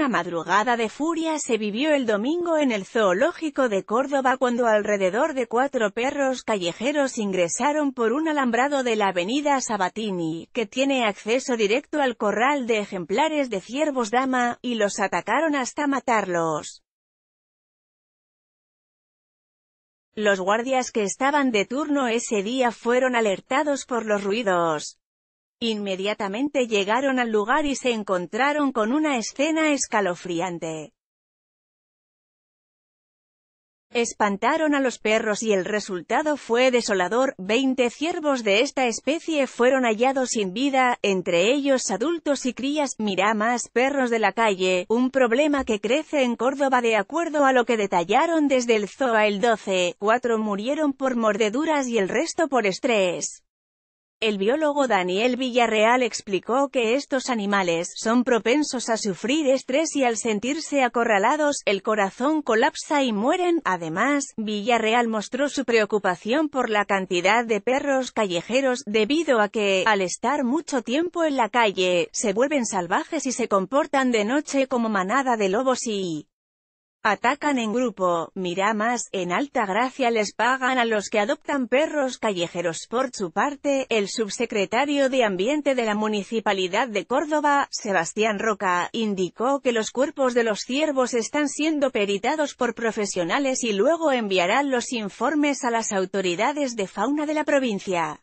Una madrugada de furia se vivió el domingo en el zoológico de Córdoba cuando alrededor de cuatro perros callejeros ingresaron por un alambrado de la avenida Sabatini, que tiene acceso directo al corral de ejemplares de ciervos dama, y los atacaron hasta matarlos. Los guardias que estaban de turno ese día fueron alertados por los ruidos. Inmediatamente llegaron al lugar y se encontraron con una escena escalofriante. Espantaron a los perros y el resultado fue desolador, 20 ciervos de esta especie fueron hallados sin vida, entre ellos adultos y crías, mira más perros de la calle, un problema que crece en Córdoba de acuerdo a lo que detallaron desde el ZOA el 12, cuatro murieron por mordeduras y el resto por estrés. El biólogo Daniel Villarreal explicó que estos animales son propensos a sufrir estrés y al sentirse acorralados, el corazón colapsa y mueren. Además, Villarreal mostró su preocupación por la cantidad de perros callejeros, debido a que, al estar mucho tiempo en la calle, se vuelven salvajes y se comportan de noche como manada de lobos y Atacan en grupo, más en alta gracia les pagan a los que adoptan perros callejeros. Por su parte, el subsecretario de Ambiente de la Municipalidad de Córdoba, Sebastián Roca, indicó que los cuerpos de los ciervos están siendo peritados por profesionales y luego enviarán los informes a las autoridades de fauna de la provincia.